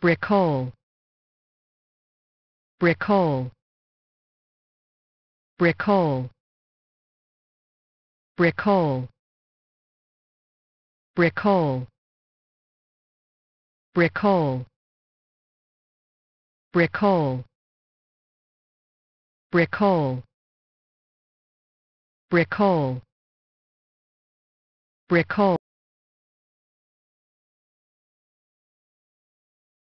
Bricole. Bricole. Bricole. Bricole. Bricole. Bricole. Bricole. Bricole. Bricole. Bricole.